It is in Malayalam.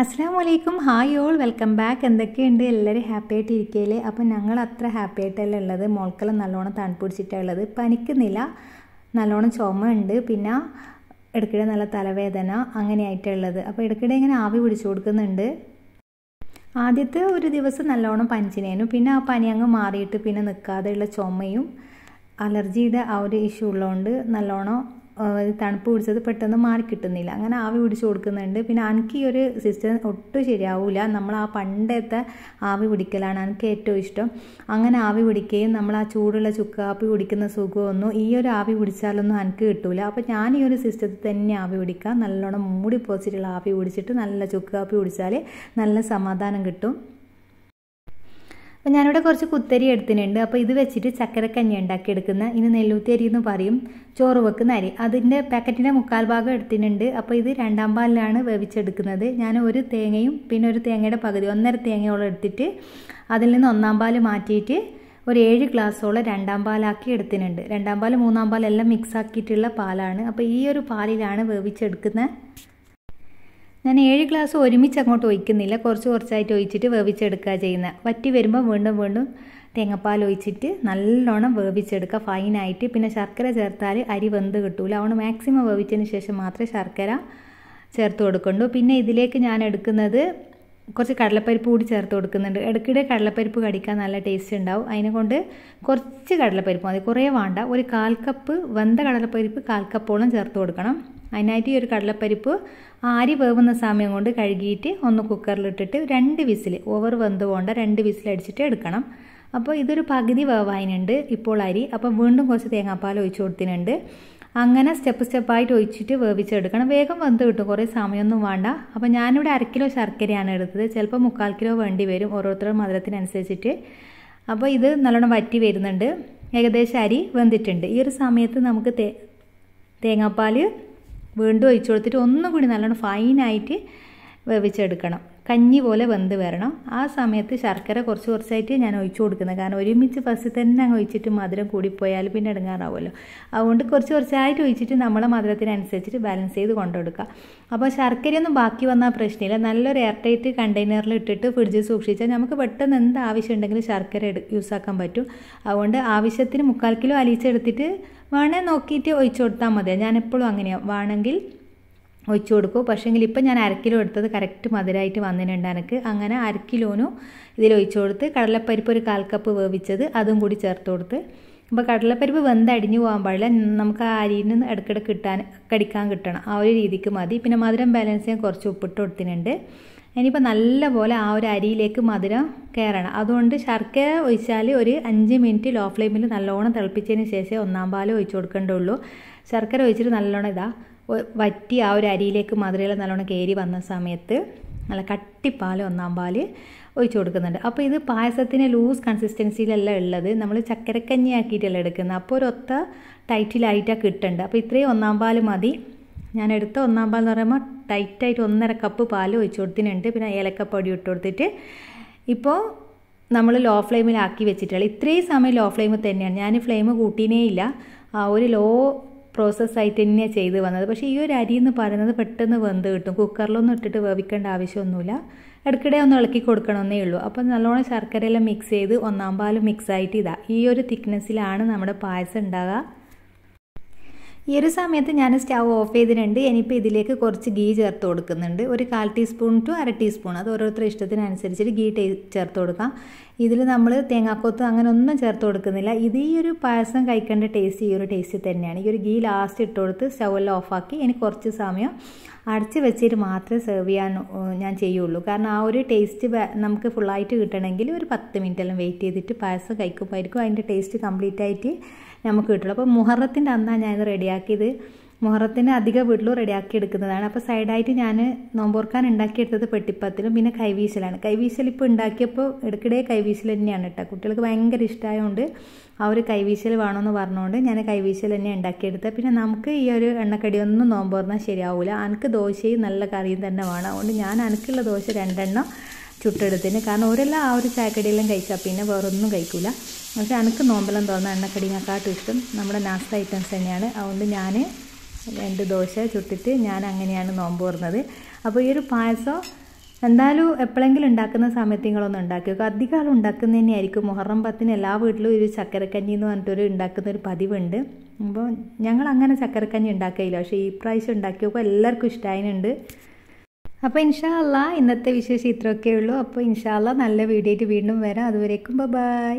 അസ്സാം വലൈക്കും ഹായ് ഓൾ വെൽക്കം ബാക്ക് എന്തൊക്കെയുണ്ട് എല്ലാവരും ഹാപ്പി ആയിട്ട് ഇരിക്കുകയല്ലേ അപ്പോൾ ഞങ്ങൾ അത്ര ഹാപ്പി ആയിട്ടല്ല ഉള്ളത് മോൾക്കെല്ലാം നല്ലോണം തണുപ്പിടിച്ചിട്ടാണ് ഉള്ളത് പനിക്കുന്നില്ല നല്ലോണം ചുമയുണ്ട് പിന്നെ ഇടയ്ക്കിടെ നല്ല തലവേദന അങ്ങനെയായിട്ടുള്ളത് അപ്പോൾ ഇടയ്ക്കിടെ ഇങ്ങനെ ആവി പിടിച്ചു കൊടുക്കുന്നുണ്ട് ആദ്യത്തെ ഒരു ദിവസം നല്ലോണം പനിച്ചിനേനു പിന്നെ ആ പനി അങ്ങ് മാറിയിട്ട് പിന്നെ നിൽക്കാതെയുള്ള ചുമയും അലർജിയുടെ ആ ഒരു ഇഷ്യൂ ഉള്ളതുകൊണ്ട് നല്ലോണം തണുപ്പ് പിടിച്ചത് പെട്ടെന്ന് മാറി കിട്ടുന്നില്ല അങ്ങനെ ആവി പിടിച്ച് കൊടുക്കുന്നുണ്ട് പിന്നെ എനിക്ക് ഈ ഒരു സിസ്റ്റം ഒട്ടും ശരിയാവില്ല നമ്മൾ ആ പണ്ടത്തെ ആവി പിടിക്കലാണ് എനിക്ക് ഏറ്റവും ഇഷ്ടം അങ്ങനെ ആവി പിടിക്കുകയും നമ്മൾ ആ ചൂടുള്ള ചുക്കാപ്പി കുടിക്കുന്ന സുഖമൊന്നും ഈ ഒരു ആവി പിടിച്ചാലൊന്നും എനിക്ക് കിട്ടൂല അപ്പോൾ ഞാൻ ഈ ഒരു സിസ്റ്റത്തിൽ തന്നെ ആവി പിടിക്കാം നല്ലോണം മൂടി പോച്ചിട്ടുള്ള ആവി പിടിച്ചിട്ട് നല്ല ചുക്കാപ്പി കുടിച്ചാൽ നല്ല സമാധാനം കിട്ടും അപ്പോൾ ഞാനിവിടെ കുറച്ച് കുത്തരി എടുത്തിട്ടുണ്ട് അപ്പോൾ ഇത് വെച്ചിട്ട് ചക്കരക്കഞ്ഞി ഉണ്ടാക്കി എടുക്കുന്ന നെല്ലൂത്തി അരി എന്ന് പറയും ചോറ് വെക്കുന്ന അരി അതിൻ്റെ പാക്കറ്റിൻ്റെ മുക്കാൽ ഭാഗം എടുത്തിട്ടുണ്ട് അപ്പോൾ ഇത് രണ്ടാം പാലിലാണ് വേവിച്ചെടുക്കുന്നത് ഞാൻ ഒരു തേങ്ങയും പിന്നെ ഒരു തേങ്ങയുടെ പകുതി ഒന്നര തേങ്ങയോളം എടുത്തിട്ട് അതിൽ നിന്ന് ഒന്നാം പാല് മാറ്റിയിട്ട് ഒരു ഏഴ് ഗ്ലാസ്സോളം രണ്ടാം പാലാക്കി എടുത്തിട്ടുണ്ട് രണ്ടാം പാൽ മൂന്നാം പാൽ എല്ലാം മിക്സ് ആക്കിയിട്ടുള്ള പാലാണ് അപ്പോൾ ഈ ഒരു പാലിലാണ് വേവിച്ചെടുക്കുന്നത് ഞാൻ ഏഴ് ഗ്ലാസ് ഒരുമിച്ച് അങ്ങോട്ട് ഒഴിക്കുന്നില്ല കുറച്ച് കുറച്ചായിട്ട് ഒഴിച്ചിട്ട് വേവിച്ചെടുക്കുക ചെയ്യുന്നത് വറ്റി വരുമ്പോൾ വീണ്ടും വീണ്ടും തേങ്ങപ്പാൽ ഒഴിച്ചിട്ട് നല്ലോണം വേവിച്ചെടുക്കുക ഫൈനായിട്ട് പിന്നെ ശർക്കര ചേർത്താൽ അരി വെന്ത് കിട്ടൂല അതുകൊണ്ട് മാക്സിമം വേവിച്ചതിന് ശേഷം മാത്രമേ ശർക്കര ചേർത്ത് കൊടുക്കുള്ളൂ പിന്നെ ഇതിലേക്ക് ഞാൻ എടുക്കുന്നത് കുറച്ച് കടലപ്പരിപ്പ് കൂടി ചേർത്ത് കൊടുക്കുന്നുണ്ട് ഇടയ്ക്കിടെ കടലപ്പരിപ്പ് കടിക്കാൻ നല്ല ടേസ്റ്റ് ഉണ്ടാവും അതിനെ കൊണ്ട് കുറച്ച് കടലപ്പരിപ്പ് മതി കുറേ വേണ്ട ഒരു കാൽ കപ്പ് വെന്ത കടലപ്പരിപ്പ് കാൽ കപ്പോളം ചേർത്ത് കൊടുക്കണം അതിനായിട്ട് ഈ ഒരു കടലപ്പരിപ്പ് ആരി വേവുന്ന സമയം കൊണ്ട് കഴുകിയിട്ട് ഒന്ന് കുക്കറിലിട്ടിട്ട് രണ്ട് വിസിൽ ഓവർ വെന്ത് പോകേണ്ട രണ്ട് വിസിൽ അടിച്ചിട്ട് എടുക്കണം അപ്പോൾ ഇതൊരു പകുതി വേവായിനുണ്ട് ഇപ്പോൾ അരി അപ്പോൾ വീണ്ടും കുറച്ച് തേങ്ങാപ്പാൽ ഒഴിച്ചു കൊടുത്തിട്ടുണ്ട് അങ്ങനെ സ്റ്റെപ്പ് സ്റ്റെപ്പായിട്ട് ഒഴിച്ചിട്ട് വേവിച്ചെടുക്കണം വേഗം വെന്ത് കിട്ടും കുറേ സമയമൊന്നും വേണ്ട അപ്പോൾ ഞാനിവിടെ അര കിലോ ശർക്കരയാണ് എടുത്തത് ചിലപ്പോൾ മുക്കാൽ കിലോ വേണ്ടി വരും ഓരോരുത്തരുടെ മധുരത്തിനനുസരിച്ചിട്ട് അപ്പോൾ ഇത് നല്ലോണം വറ്റി വരുന്നുണ്ട് ഏകദേശം അരി വെന്തിട്ടുണ്ട് ഈ ഒരു സമയത്ത് നമുക്ക് തേ തേങ്ങാപ്പാൽ വീണ്ടും ഒഴിച്ചു കൊടുത്തിട്ട് ഒന്നും കൂടി നല്ലോണം ഫൈനായിട്ട് വേവിച്ചെടുക്കണം കഞ്ഞി പോലെ വെന്ത് വരണം ആ സമയത്ത് ശർക്കര കുറച്ച് കുറച്ചായിട്ട് ഞാൻ ഒഴിച്ചു കൊടുക്കുന്നത് കാരണം ഒരുമിച്ച് ഫസ്റ്റ് തന്നെ അങ്ങ് ഒഴിച്ചിട്ട് മധുരം കൂടിപ്പോയാൽ പിന്നെ ഇടങ്ങാറാവുമല്ലോ അതുകൊണ്ട് കുറച്ച് കുറച്ചായിട്ട് ഒഴിച്ചിട്ട് നമ്മളെ മധുരത്തിനനുസരിച്ചിട്ട് ബാലൻസ് ചെയ്ത് കൊണ്ടുകൊടുക്കുക അപ്പോൾ ശർക്കരയൊന്നും ബാക്കി വന്നാൽ പ്രശ്നമില്ല നല്ലൊരു എയർ ടൈറ്റ് കണ്ടെയ്നറിൽ ഇട്ടിട്ട് ഫ്രിഡ്ജിൽ സൂക്ഷിച്ചാൽ നമുക്ക് പെട്ടെന്ന് എന്ത് ശർക്കര ഉണ്ടെങ്കിലും ശർക്കര യൂസാക്കാൻ പറ്റും അതുകൊണ്ട് ആവശ്യത്തിന് മുക്കാൽ കിലോ അലിച്ചെടുത്തിട്ട് വേണേൽ നോക്കിയിട്ട് ഒഴിച്ചു കൊടുത്താൽ മതിയാണ് ഞാൻ എപ്പോഴും അങ്ങനെയാണ് വേണമെങ്കിൽ ഒഴിച്ചു കൊടുക്കും പക്ഷേങ്കിൽ ഇപ്പം ഞാൻ അരക്കിലോ എടുത്തത് കറക്റ്റ് മധുരമായിട്ട് വന്നിട്ടുണ്ട് എനിക്ക് അങ്ങനെ അരക്കിലോനും ഇതിൽ ഒഴിച്ചു കൊടുത്ത് കടലപ്പരിപ്പ് ഒരു കാൽക്കപ്പ് കപ്പ് വേവിച്ചത് അതും കൂടി ചേർത്ത് കൊടുത്ത് അപ്പോൾ കടലപ്പരിപ്പ് വെന്തടിഞ്ഞു പോകാൻ പാടില്ല നമുക്ക് ആ അരിയിൽ നിന്ന് ഇടയ്ക്കിടെ കിട്ടാൻ കടിക്കാൻ കിട്ടണം ആ ഒരു രീതിക്ക് മതി പിന്നെ മധുരം ബാലൻസ് ചെയ്യാൻ കുറച്ച് ഉപ്പിട്ട് കൊടുത്തിട്ടുണ്ട് ഇനിയിപ്പോൾ നല്ലപോലെ ആ ഒരു അരിയിലേക്ക് മധുരം കയറണം അതുകൊണ്ട് ശർക്കര ഒഴിച്ചാൽ ഒരു അഞ്ച് മിനിറ്റ് ലോ ഫ്ലെയിമിൽ നല്ലോണം തിളപ്പിച്ചതിന് ശേഷം ഒന്നാം പാൽ ഒഴിച്ചു കൊടുക്കേണ്ടുള്ളൂ ശർക്കര ഒഴിച്ചിട്ട് നല്ലോണം ഇതാ വറ്റി ആ ഒരു അരിയിലേക്ക് മധുരയിൽ നല്ലോണം കയറി വന്ന സമയത്ത് നല്ല കട്ടിപ്പാൽ ഒന്നാം പാൽ ഒഴിച്ചു കൊടുക്കുന്നുണ്ട് അപ്പോൾ ഇത് പായസത്തിന് ലൂസ് കൺസിസ്റ്റൻസിയിലല്ല ഉള്ളത് നമ്മൾ ചക്കരക്കഞ്ഞി ആക്കിയിട്ടല്ല എടുക്കുന്നത് അപ്പോൾ ഒരൊത്ത ടൈറ്റിലായിട്ടാണ് കിട്ടേണ്ടത് അപ്പോൾ ഇത്രയും ഒന്നാം പാൽ മതി ഞാൻ എടുത്ത ഒന്നാം പാൽ എന്ന് പറയുമ്പോൾ ടൈറ്റായിട്ട് ഒന്നര കപ്പ് പാൽ ഒഴിച്ച് കൊടുത്തിട്ടുണ്ട് പിന്നെ ഏലക്കപ്പൊടി ഇട്ട് കൊടുത്തിട്ട് ഇപ്പോൾ നമ്മൾ ലോ ഫ്ലെയിമിലാക്കി വെച്ചിട്ടുള്ള ഇത്രയും സമയം ലോ ഫ്ലെയിമിൽ തന്നെയാണ് ഞാൻ ഫ്ലെയിം കൂട്ടിയേ ഇല്ല ഒരു ലോ പ്രോസസ്സായിട്ട് തന്നെയാണ് ചെയ്ത് വന്നത് പക്ഷേ ഈ ഒരു അരി എന്ന് പറയുന്നത് പെട്ടെന്ന് വെന്ത് കിട്ടും കുക്കറിലൊന്നും ഇട്ടിട്ട് വേവിക്കേണ്ട ആവശ്യമൊന്നുമില്ല ഇടയ്ക്കിടെ ഒന്ന് ഇളക്കി കൊടുക്കണമെന്നേ ഉള്ളൂ അപ്പോൾ നല്ലോണം ശർക്കരയെല്ലാം മിക്സ് ചെയ്ത് ഒന്നാം പാലും ആയിട്ട് ഇതാ ഈ ഒരു തിക്നെസ്സിലാണ് നമ്മുടെ പായസം ഉണ്ടാകുക ഈ ഒരു സമയത്ത് ഞാൻ സ്റ്റവ് ഓഫ് ചെയ്തിട്ടുണ്ട് ഇനിയിപ്പോൾ ഇതിലേക്ക് കുറച്ച് ഗീ ചേർത്ത് കൊടുക്കുന്നുണ്ട് ഒരു കാൽ ടീസ്പൂൺ ടു അര ടീസ്പൂൺ അത് ഓരോരുത്തരുടെ ഇഷ്ടത്തിനനുസരിച്ചിട്ട് ഗീ ചേർത്ത് കൊടുക്കാം ഇതിൽ നമ്മൾ തേങ്ങാക്കൊത്ത് അങ്ങനെ ഒന്നും ചേർത്ത് കൊടുക്കുന്നില്ല ഇത് ഈ ഒരു പായസം കഴിക്കേണ്ട ടേസ്റ്റ് ഈ ഒരു ടേസ്റ്റ് തന്നെയാണ് ഈ ഒരു ഗീ ലാസ്റ്റ് ഇട്ട് കൊടുത്ത് സ്റ്റവെല്ലാം ഓഫാക്കി ഇനി കുറച്ച് സമയം അടച്ച് വെച്ചിട്ട് മാത്രമേ സെർവ് ചെയ്യാൻ ഞാൻ ചെയ്യുള്ളൂ കാരണം ആ ഒരു ടേസ്റ്റ് നമുക്ക് ഫുള്ളായിട്ട് കിട്ടണമെങ്കിൽ ഒരു പത്ത് എല്ലാം വെയിറ്റ് ചെയ്തിട്ട് പായസം കഴിക്കുമ്പോഴായിരിക്കും അതിൻ്റെ ടേസ്റ്റ് കംപ്ലീറ്റ് ആയിട്ട് നമുക്ക് കിട്ടുള്ളൂ അപ്പോൾ മുഹറത്തിൻ്റെ അന്നാണ് ഞാനിത് റെഡിയാക്കിയത് മുഹറത്തിന് അധികം വീട്ടിലും റെഡിയാക്കി എടുക്കുന്നതാണ് അപ്പോൾ സൈഡായിട്ട് ഞാൻ നോമ്പോർക്കാൻ ഉണ്ടാക്കിയെടുത്തത് പെട്ടിപ്പത്തിലും പിന്നെ കൈവീശലാണ് കൈവീശൽ ഇപ്പോൾ ഉണ്ടാക്കിയപ്പോൾ ഇടയ്ക്കിടെ കൈവീശൽ തന്നെയാണ് കേട്ടോ കുട്ടികൾക്ക് ഭയങ്കര ഇഷ്ടമായതുകൊണ്ട് ആ ഒരു കൈവീശൽ വേണമെന്ന് പറഞ്ഞുകൊണ്ട് ഞാൻ കൈവീശൽ തന്നെ ഉണ്ടാക്കിയെടുത്തത് പിന്നെ നമുക്ക് ഈ ഒരു എണ്ണക്കടിയൊന്നും നോമ്പോർന്നാൽ ശരിയാവില്ല എനിക്ക് ദോശയും നല്ല കറിയും തന്നെ വേണം അതുകൊണ്ട് ഞാൻ എനിക്കുള്ള ദോശ രണ്ടെണ്ണം ചുട്ടെടുത്തിന് കാരണം ഒരെല്ലാം ആ ഒരു ചായക്കടിയെല്ലാം കഴിച്ചാൽ പിന്നെ വേറൊന്നും കഴിക്കില്ല പക്ഷെ എനിക്ക് നോമ്പെല്ലാം തോന്നുന്ന എണ്ണക്കടിനെക്കാട്ടും ഇഷ്ടം നമ്മുടെ നാസ്ത ഐറ്റംസ് തന്നെയാണ് അതുകൊണ്ട് ഞാൻ രണ്ട് ദോശ ചുട്ടിട്ട് ഞാൻ അങ്ങനെയാണ് നോമ്പ് തുറന്നത് അപ്പോൾ ഈ ഒരു പായസം എന്തായാലും എപ്പോഴെങ്കിലും ഉണ്ടാക്കുന്ന സമയത്ത് നിങ്ങളൊന്ന് ഉണ്ടാക്കി നോക്കുക അധികം ആൾ ഉണ്ടാക്കുന്നത് തന്നെയായിരിക്കും മുഹറം പത്തിന് എല്ലാ വീട്ടിലും ഒരു ചക്കരക്കഞ്ഞി എന്ന് പറഞ്ഞിട്ടൊരു ഉണ്ടാക്കുന്ന ഒരു പതിവുണ്ട് അപ്പോൾ ഞങ്ങൾ അങ്ങനെ ചക്കരക്കഞ്ഞി ഉണ്ടാക്കിയില്ല പക്ഷേ ഈ പ്രാവശ്യം ഉണ്ടാക്കി നോക്കുമ്പോൾ എല്ലാവർക്കും ഇഷ്ടമായിട്ടുണ്ട് അപ്പോൾ ഇൻഷാല്ല ഇന്നത്തെ വിശേഷം ഇത്രയൊക്കെ ഉള്ളൂ അപ്പോൾ ഇൻഷാല്ല നല്ല വീഡിയോ ആയിട്ട് വീണ്ടും വരാം അതുവരേക്കും ബൈ